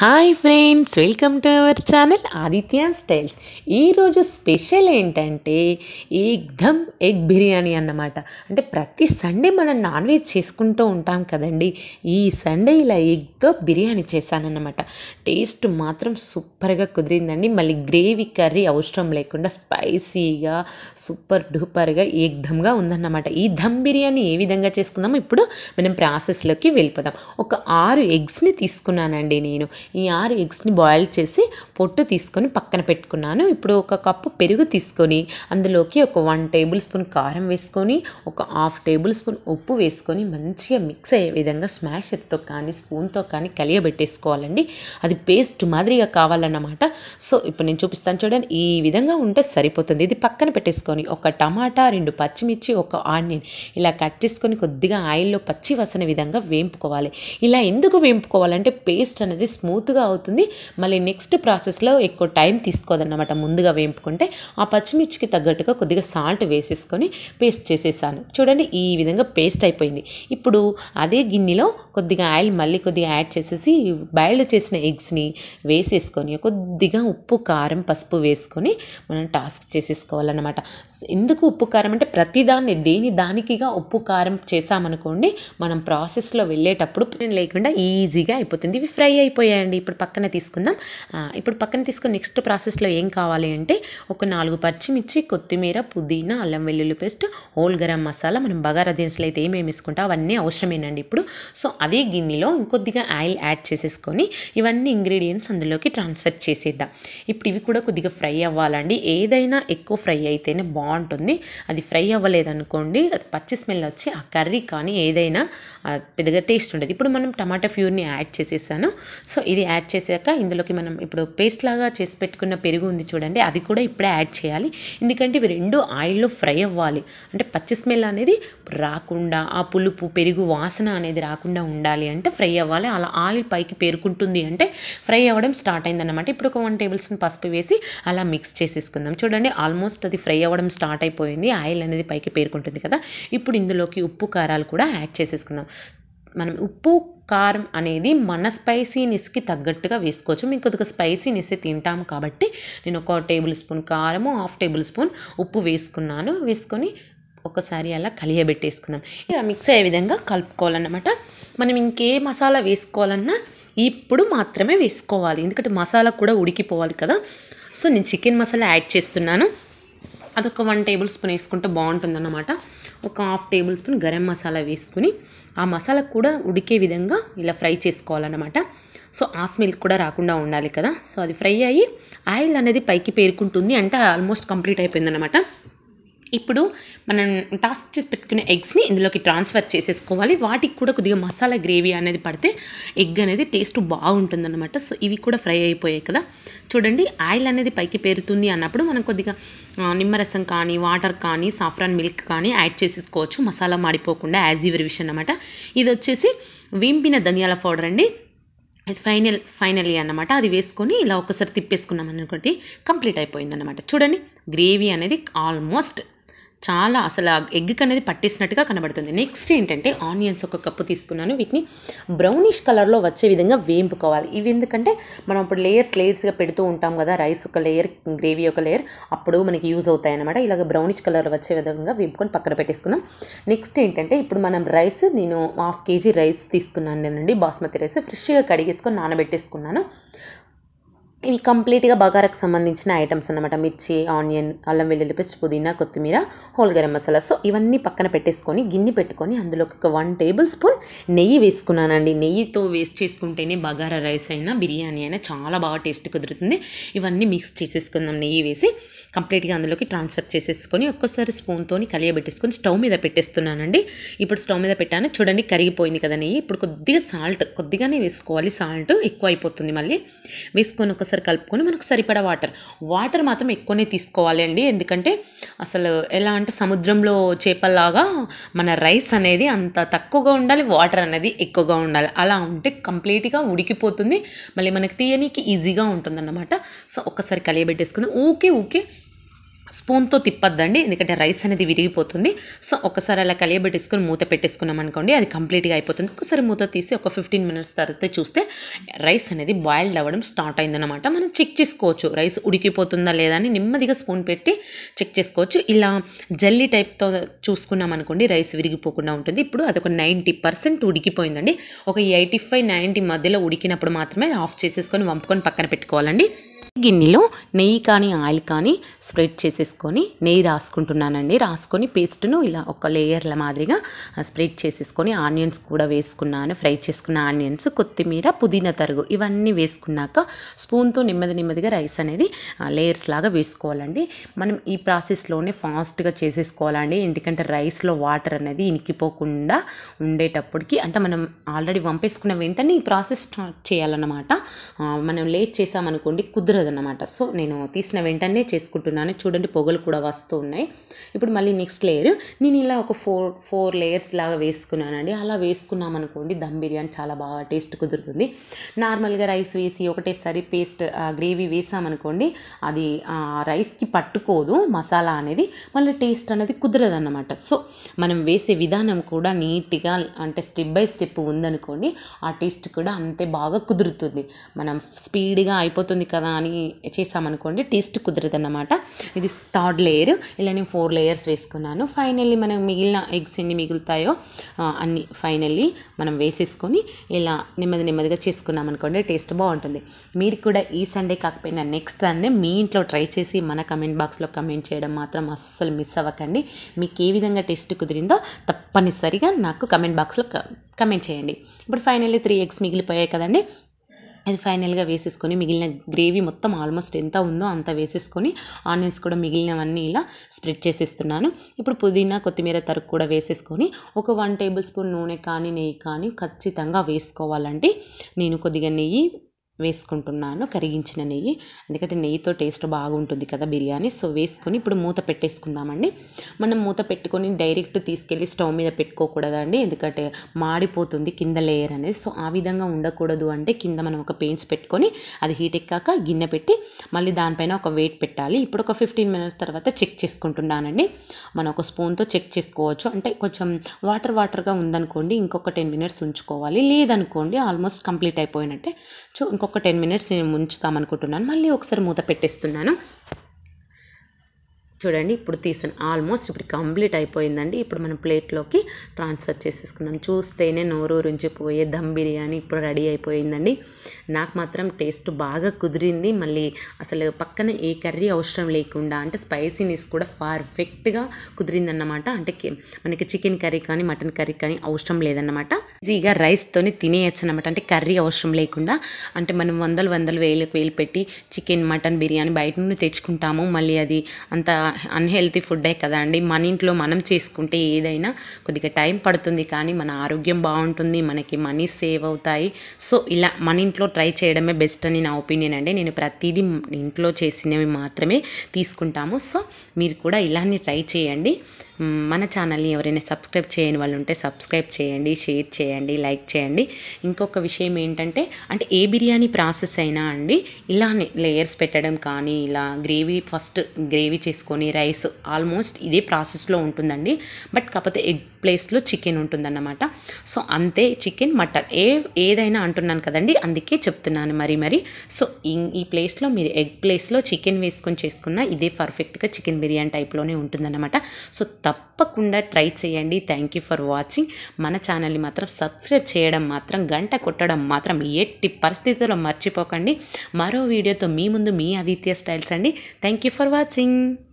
hi friends welcome to our channel Aditya styles ఈరోజు special ఏంటంటే egg dum egg biryani అన్నమాట అంటే ప్రతి సండే మనం నాన్ వెజ్ చేసుకుంటూ ఉంటాం కదండి ఈ సండే ఇలా ఎగ్తో బిర్యానీ చేశానన్నమాట టేస్ట్ మాత్రం సూపర్గా కుదిరిందండి మళ్ళీ గ్రేవీ కర్రీ అవసరం లేకుండా స్పైసీగా సూపర్ డూపర్గా ఎగ్దమ్గా ఉందన్నమాట ఈ దమ్ బిర్యానీ ఏ విధంగా చేసుకుందామో ఇప్పుడు మనం ప్రాసెస్లోకి వెళ్ళిపోదాం ఒక ఆరు ఎగ్స్ని తీసుకున్నానండి నేను ఈ ఆరు ఎగ్స్ని బాయిల్ చేసి పొట్టు తీసుకొని పక్కన పెట్టుకున్నాను ఇప్పుడు ఒక కప్పు పెరుగు తీసుకొని అందులోకి ఒక వన్ టేబుల్ స్పూన్ కారం వేసుకొని ఒక హాఫ్ టేబుల్ స్పూన్ ఉప్పు వేసుకొని మంచిగా మిక్స్ అయ్యే విధంగా స్మాషర్తో కానీ స్పూన్తో కానీ కలియబెట్టేసుకోవాలండి అది పేస్ట్ మాదిరిగా కావాలన్నమాట సో ఇప్పుడు నేను చూపిస్తాను చూడండి ఈ విధంగా ఉంటే సరిపోతుంది ఇది పక్కన పెట్టేసుకొని ఒక టమాటా రెండు పచ్చిమిర్చి ఒక ఆనియన్ ఇలా కట్ చేసుకొని కొద్దిగా ఆయిల్లో పచ్చి వసన విధంగా వేంపుకోవాలి ఇలా ఎందుకు వేంపుకోవాలంటే పేస్ట్ అనేది స్మూత్ స్మూత్గా అవుతుంది మళ్ళీ నెక్స్ట్ ప్రాసెస్లో ఎక్కువ టైం తీసుకోదన్నమాట ముందుగా వేపుకుంటే ఆ పచ్చిమిర్చికి తగ్గట్టుగా కొద్దిగా సాల్ట్ వేసేసుకొని పేస్ట్ చేసేసాను చూడండి ఈ విధంగా పేస్ట్ అయిపోయింది ఇప్పుడు అదే గిన్నెలో కొద్దిగా ఆయిల్ మళ్ళీ కొద్దిగా యాడ్ చేసేసి బాయిల్డ్ చేసిన ఎగ్స్ని వేసేసుకొని కొద్దిగా ఉప్పు కారం పసుపు వేసుకొని మనం టాస్క్ చేసేసుకోవాలన్నమాట ఎందుకు ఉప్పు కారం అంటే ప్రతిదాన్ని దేని దానికిగా ఉప్పు కారం చేసామనుకోండి మనం ప్రాసెస్లో వెళ్ళేటప్పుడు లేకుండా ఈజీగా అయిపోతుంది ఇవి ఫ్రై అయిపోయాయి చూడండి ఇప్పుడు పక్కన తీసుకుందాం ఇప్పుడు పక్కన తీసుకుని నెక్స్ట్ ప్రాసెస్లో ఏం కావాలి అంటే ఒక నాలుగు పచ్చిమిర్చి కొత్తిమీర పుదీనా అల్లం వెల్లుల్లి పేస్ట్ హోల్ గరం మసాలా మనం బగారా దినుసులు అయితే ఏమేమి వేసుకుంటాం అవన్నీ అవసరమేనండి ఇప్పుడు సో అదే గిన్నెలో ఇంకొద్దిగా ఆయిల్ యాడ్ చేసేసుకొని ఇవన్నీ ఇంగ్రీడియంట్స్ అందులోకి ట్రాన్స్ఫర్ చేసేద్దాం ఇప్పుడు ఇవి కూడా కొద్దిగా ఫ్రై అవ్వాలండి ఏదైనా ఎక్కువ ఫ్రై అయితేనే బాగుంటుంది అది ఫ్రై అవ్వలేదనుకోండి అది పచ్చి స్మెల్ వచ్చి ఆ కర్రీ కానీ ఏదైనా పెద్దగా టేస్ట్ ఉండదు ఇప్పుడు మనం టమాటా ఫ్యూర్ని యాడ్ చేసేసాను సో ఇది యాడ్ చేసాక ఇందులోకి మనం ఇప్పుడు పేస్ట్ లాగా చేసి పెట్టుకున్న పెరుగు ఉంది చూడండి అది కూడా ఇప్పుడే యాడ్ చేయాలి ఎందుకంటే ఇవి రెండు ఆయిల్లో ఫ్రై అవ్వాలి అంటే పచ్చి స్మెల్ అనేది రాకుండా ఆ పులుపు పెరుగు వాసన అనేది రాకుండా ఉండాలి అంటే ఫ్రై అవ్వాలి అలా ఆయిల్ పైకి పేరుకుంటుంది అంటే ఫ్రై అవ్వడం స్టార్ట్ అయిందన్నమాట ఇప్పుడు ఒక వన్ టేబుల్ స్పూన్ పసుపు వేసి అలా మిక్స్ చేసేసుకుందాం చూడండి ఆల్మోస్ట్ అది ఫ్రై అవ్వడం స్టార్ట్ అయిపోయింది ఆయిల్ అనేది పైకి పేరుకుంటుంది కదా ఇప్పుడు ఇందులోకి ఉప్పు కారాలు కూడా యాడ్ చేసేసుకుందాం మనం ఉప్పు కారం అనేది మన స్పైసీనెస్కి తగ్గట్టుగా వేసుకోవచ్చు మేము కొద్దిగా స్పైసీనెస్ తింటాం కాబట్టి నేను ఒక టేబుల్ స్పూన్ కారము హాఫ్ టేబుల్ స్పూన్ ఉప్పు వేసుకున్నాను వేసుకొని ఒకసారి అలా కలియబెట్టేసుకుందాం ఇలా మిక్స్ అయ్యే విధంగా కలుపుకోవాలన్నమాట మనం ఇంకే మసాలా వేసుకోవాలన్నా ఇప్పుడు మాత్రమే వేసుకోవాలి ఎందుకంటే మసాలా కూడా ఉడికిపోవాలి కదా సో నేను చికెన్ మసాలా యాడ్ చేస్తున్నాను అదొక వన్ టేబుల్ స్పూన్ వేసుకుంటే బాగుంటుందన్నమాట ఒక half tablespoon garam masala వేసుకుని ఆ మసాలా కూడా ఉడికే విధంగా ఇలా ఫ్రై చేసుకోవాలన్నమాట సో ఆ స్మెల్ కూడా రాకుండా ఉండాలి కదా సో అది ఫ్రై అయ్యి ఆయిల్ అనేది పైకి పేరుకుంటుంది అంటే ఆల్మోస్ట్ కంప్లీట్ అయిపోయిందనమాట ఇప్పుడు మనం టాస్క్ చేసి పెట్టుకున్న ఎగ్స్ని ఇందులోకి ట్రాన్స్ఫర్ చేసేసుకోవాలి వాటికి కూడా కొద్దిగా మసాలా గ్రేవీ అనేది పడితే ఎగ్ అనేది టేస్ట్ బాగుంటుందన్నమాట సో ఇవి కూడా ఫ్రై అయిపోయాయి కదా చూడండి ఆయిల్ అనేది పైకి పేరుతుంది అన్నప్పుడు మనం కొద్దిగా నిమ్మరసం కానీ వాటర్ కానీ సాఫ్రాన్ మిల్క్ కానీ యాడ్ చేసేసుకోవచ్చు మసాలా మాడిపోకుండా యాజ్ యూర్ విషయం అనమాట ఇది వచ్చేసి వింపిన ధనియాల పౌడర్ అండి ఇది ఫైనల్ ఫైనల్ అనమాట అది వేసుకొని ఇలా ఒకసారి తిప్పేసుకున్నాం అనుకోండి కంప్లీట్ అయిపోయింది అనమాట చూడండి గ్రేవీ అనేది ఆల్మోస్ట్ చాలా అసలు ఎగ్ అనేది పట్టేసినట్టుగా కనబడుతుంది నెక్స్ట్ ఏంటంటే ఆనియన్స్ ఒక కప్పు తీసుకున్నాను వీటిని బ్రౌనిష్ కలర్లో వచ్చే విధంగా వేంపుకోవాలి ఇవి ఎందుకంటే మనం ఇప్పుడు లేయర్స్ లేయర్స్గా పెడుతూ ఉంటాం కదా రైస్ ఒక లేయర్ గ్రేవీ ఒక లేయర్ అప్పుడు మనకి యూజ్ అవుతాయి అనమాట ఇలాగ బ్రౌనిష్ కలర్ వచ్చే విధంగా వేంపుకొని పక్కన పెట్టేసుకుందాం నెక్స్ట్ ఏంటంటే ఇప్పుడు మనం రైస్ నేను హాఫ్ కేజీ రైస్ తీసుకున్నాను నేనండి బాస్మతి రైస్ ఫ్రెష్గా కడిగేసుకొని నానబెట్టేసుకున్నాను ఇవి కంప్లీట్గా బగారాకు సంబంధించిన ఐటమ్స్ అనమాట మిర్చి ఆనియన్ అల్లం వెల్లుల్లి పేస్ట్ పుదీనా కొత్తిమీర హోల్ గరం మసాలా సో ఇవన్నీ పక్కన పెట్టేసుకొని గిన్నె పెట్టుకొని అందులోకి ఒక వన్ టేబుల్ స్పూన్ నెయ్యి వేసుకున్నానండి నెయ్యితో వేస్ట్ చేసుకుంటేనే బగారా రైస్ అయినా బిర్యానీ అయినా చాలా బాగా టేస్ట్ కుదురుతుంది ఇవన్నీ మిక్స్ చేసేసుకుందాం నెయ్యి వేసి కంప్లీట్గా అందులోకి ట్రాన్స్ఫర్ చేసేసుకొని ఒక్కసారి స్పూన్తో కలియబెట్టేసుకొని స్టవ్ మీద పెట్టేస్తున్నానండి ఇప్పుడు స్టవ్ మీద పెట్టాను చూడండి కరిగిపోయింది కదా నెయ్యి ఇప్పుడు కొద్దిగా సాల్ట్ కొద్దిగానే వేసుకోవాలి సాల్ట్ ఎక్కువ అయిపోతుంది మళ్ళీ వేసుకొని ఒక ఒకసారి కలుపుకొని మనకు సరిపడా వాటర్ వాటర్ మాత్రం ఎక్కువనే తీసుకోవాలి అండి ఎందుకంటే అసలు ఎలా అంటే సముద్రంలో చేపల్లాగా మన రైస్ అనేది అంత తక్కువగా ఉండాలి వాటర్ అనేది ఎక్కువగా ఉండాలి అలా ఉంటే కంప్లీట్గా ఉడికిపోతుంది మళ్ళీ మనకి తీయనీకి ఈజీగా ఉంటుందన్నమాట సో ఒక్కసారి కలియబెట్టేసుకుందాం ఊకే ఊకే స్పూన్తో తిప్పద్దండి ఎందుకంటే రైస్ అనేది విరిగిపోతుంది సో ఒకసారి అలా కలియబెట్టేసుకొని మూత పెట్టేసుకున్నాం అనుకోండి అది కంప్లీట్గా అయిపోతుంది ఒకసారి మూత తీసి ఒక ఫిఫ్టీన్ మినిట్స్ తర్వాత చూస్తే రైస్ అనేది బాయిల్డ్ అవ్వడం స్టార్ట్ అయిందనమాట మనం చెక్ చేసుకోవచ్చు రైస్ ఉడికిపోతుందా లేదా అని నెమ్మదిగా స్పూన్ పెట్టి చెక్ చేసుకోవచ్చు ఇలా జల్లీ టైప్తో చూసుకున్నాం అనుకోండి రైస్ విరిగిపోకుండా ఉంటుంది ఇప్పుడు అది ఒక నైంటీ పర్సెంట్ ఉడికిపోయిందండి ఒక ఎయిటీ ఫైవ్ మధ్యలో ఉడికినప్పుడు మాత్రమే ఆఫ్ చేసేసుకొని వంపుకొని పక్కన పెట్టుకోవాలండి గిన్నెలో నెయ్యి కానీ ఆయిల్ కానీ స్ప్రెడ్ చేసేసుకొని నెయ్యి రాసుకుంటున్నానండి రాసుకొని పేస్ట్ను ఇలా ఒక లేయర్ల మాదిరిగా స్ప్రెడ్ చేసేసుకొని ఆనియన్స్ కూడా వేసుకున్నాను ఫ్రై చేసుకున్న ఆనియన్స్ కొత్తిమీర పుదీనా తరుగు ఇవన్నీ వేసుకున్నాక స్పూన్తో నెమ్మది నెమ్మదిగా రైస్ అనేది లేయర్స్ లాగా వేసుకోవాలండి మనం ఈ ప్రాసెస్లోనే ఫాస్ట్గా చేసేసుకోవాలండి ఎందుకంటే రైస్లో వాటర్ అనేది ఇనికిపోకుండా ఉండేటప్పటికి అంటే మనం ఆల్రెడీ వంపేసుకున్న వెంటనే ఈ ప్రాసెస్ స్టార్ట్ చేయాలన్నమాట మనం లేట్ చేసామనుకోండి కుదరదు అన్నమాట సో నేను తీసిన వెంటనే చేసుకుంటున్నాను చూడండి పొగలు కూడా వస్తూ ఉన్నాయి ఇప్పుడు మళ్ళీ నెక్స్ట్ లేయర్ నేను ఇలా ఒక ఫోర్ ఫోర్ లేయర్స్ లాగా వేసుకున్నానండి అలా వేసుకున్నాం అనుకోండి దమ్ బిర్యానీ చాలా బాగా టేస్ట్ కుదురుతుంది నార్మల్గా రైస్ వేసి ఒకటేసారి పేస్ట్ గ్రేవీ వేసామనుకోండి అది రైస్కి పట్టుకోదు మసాలా అనేది మళ్ళీ టేస్ట్ అనేది కుదరదన్నమాట సో మనం వేసే విధానం కూడా నీట్గా అంటే స్టెప్ బై స్టెప్ ఉందనుకోండి ఆ టేస్ట్ కూడా అంతే బాగా కుదురుతుంది మనం స్పీడ్గా అయిపోతుంది కదా అని కానీ చేసామనుకోండి టేస్ట్ కుదరదు అన్నమాట ఇది థర్డ్ లేయర్ ఇలా నేను ఫోర్ లేయర్స్ వేసుకున్నాను ఫైనల్లీ మనం మిగిలిన ఎగ్స్ ఎన్ని మిగులుతాయో అన్ని ఫైనల్లీ మనం వేసేసుకొని ఇలా నెమ్మది నెమ్మదిగా చేసుకున్నాం అనుకోండి టేస్ట్ బాగుంటుంది మీరు కూడా ఈ సండే కాకపోయినా నెక్స్ట్ సండే మీ ఇంట్లో ట్రై చేసి మన కమెంట్ బాక్స్లో కమెంట్ చేయడం మాత్రం అస్సలు మిస్ అవ్వకండి మీకు ఏ విధంగా టేస్ట్ కుదిరిందో తప్పనిసరిగా నాకు కమెంట్ బాక్స్లో కమెంట్ చేయండి ఇప్పుడు ఫైనల్లీ త్రీ ఎగ్స్ మిగిలిపోయాయి కదండి అది ఫైనల్గా వేసేసుకొని మిగిలిన గ్రేవీ మొత్తం ఆల్మోస్ట్ ఎంత ఉందో అంత వేసేసుకొని ఆనియన్స్ కూడా మిగిలినవన్నీ ఇలా స్ప్రెడ్ చేసేస్తున్నాను ఇప్పుడు పుదీనా కొత్తిమీర తరుకు కూడా వేసేసుకొని ఒక వన్ టేబుల్ స్పూన్ నూనె కానీ నెయ్యి కానీ ఖచ్చితంగా వేసుకోవాలండి నేను కొద్దిగా నెయ్యి వేసుకుంటున్నాను కరిగించిన నెయ్యి ఎందుకంటే నెయ్యితో టేస్ట్ బాగుంటుంది కదా బిర్యానీ సో వేసుకొని ఇప్పుడు మూత పెట్టేసుకుందామండి మనం మూత పెట్టుకొని డైరెక్ట్ తీసుకెళ్ళి స్టవ్ మీద పెట్టుకోకూడదండి ఎందుకంటే మాడిపోతుంది కింద లేయర్ అనేది సో ఆ విధంగా ఉండకూడదు అంటే కింద మనం ఒక పెయింట్స్ పెట్టుకొని అది హీట్ ఎక్కాక గిన్నె పెట్టి మళ్ళీ దానిపైన ఒక వెయిట్ పెట్టాలి ఇప్పుడు ఒక ఫిఫ్టీన్ మినిట్స్ తర్వాత చెక్ చేసుకుంటున్నానండి మనం ఒక స్పూన్తో చెక్ చేసుకోవచ్చు అంటే కొంచెం వాటర్ వాటర్గా ఉందనుకోండి ఇంకొక టెన్ మినిట్స్ ఉంచుకోవాలి లేదనుకోండి ఆల్మోస్ట్ కంప్లీట్ అయిపోయినట్టే సో ఇంకొక ఒక టెన్ మినిట్స్ నేను ఉంచుతామనుకుంటున్నాను మళ్ళీ ఒకసారి మూత పెట్టేస్తున్నాను చూడండి ఇప్పుడు తీసిన ఆల్మోస్ట్ ఇప్పుడు కంప్లీట్ అయిపోయిందండి ఇప్పుడు మనం ప్లేట్లోకి ట్రాన్స్ఫర్ చేసేసుకుందాం చూస్తేనే నోరూరించిపోయే దమ్ బిర్యానీ ఇప్పుడు రెడీ అయిపోయిందండి నాకు మాత్రం టేస్ట్ బాగా కుదిరింది మళ్ళీ అసలు పక్కన ఏ కర్రీ అవసరం లేకుండా అంటే స్పైసీనెస్ కూడా పర్ఫెక్ట్గా కుదిరిందన్నమాట అంటే మనకి చికెన్ కర్రీ కానీ మటన్ కర్రీ కానీ అవసరం లేదన్నమాట ఈజీగా రైస్తోని తినేయచ్చు అనమాట అంటే కర్రీ అవసరం లేకుండా అంటే మనం వందలు వందలు వేలకు వేలు పెట్టి చికెన్ మటన్ బిర్యానీ బయట నుండి తెచ్చుకుంటాము మళ్ళీ అది అంత అన్హెల్తీ ఫుడ్డే కదా అండి మన ఇంట్లో మనం చేసుకుంటే ఏదైనా కొద్దిగా టైం పడుతుంది కానీ మన ఆరోగ్యం బాగుంటుంది మనకి మనీ సేవ్ అవుతాయి సో ఇలా మన ఇంట్లో ట్రై చేయడమే బెస్ట్ అని నా ఒపీనియన్ అండి నేను ప్రతిదీ ఇంట్లో చేసినవి మాత్రమే తీసుకుంటాము సో మీరు కూడా ఇలానే ట్రై చేయండి మన ఛానల్ని ఎవరైనా సబ్స్క్రైబ్ చేయని వాళ్ళు ఉంటే సబ్స్క్రైబ్ చేయండి షేర్ చేయండి లైక్ చేయండి ఇంకొక విషయం ఏంటంటే అంటే ఏ బిర్యానీ ప్రాసెస్ అయినా అండి ఇలానే లేయర్స్ పెట్టడం కానీ ఇలా గ్రేవీ ఫస్ట్ గ్రేవీ చేసుకొని రైస్ ఆల్మోస్ట్ ఇదే ప్రాసెస్లో ఉంటుందండి బట్ కాకపోతే ఎగ్ ప్లేస్లో చికెన్ ఉంటుందన్నమాట సో అంతే చికెన్ మటన్ ఏ ఏదైనా అంటున్నాను కదండి అందుకే చెప్తున్నాను మరి మరి సో ఈ ప్లేస్లో మీరు ఎగ్ ప్లేస్లో చికెన్ వేసుకొని చేసుకున్న ఇదే పర్ఫెక్ట్గా చికెన్ బిర్యానీ టైప్లోనే ఉంటుందన్నమాట సో తప్పకుండా ట్రై చేయండి థ్యాంక్ యూ ఫర్ వాచింగ్ మన ఛానల్ని మాత్రం సబ్స్క్రైబ్ చేయడం మాత్రం గంట కొట్టడం మాత్రం ఎట్టి పరిస్థితుల్లో మర్చిపోకండి మరో వీడియోతో మీ ముందు మీ ఆదిత్య స్టైల్స్ అండి థ్యాంక్ యూ ఫర్ వాచింగ్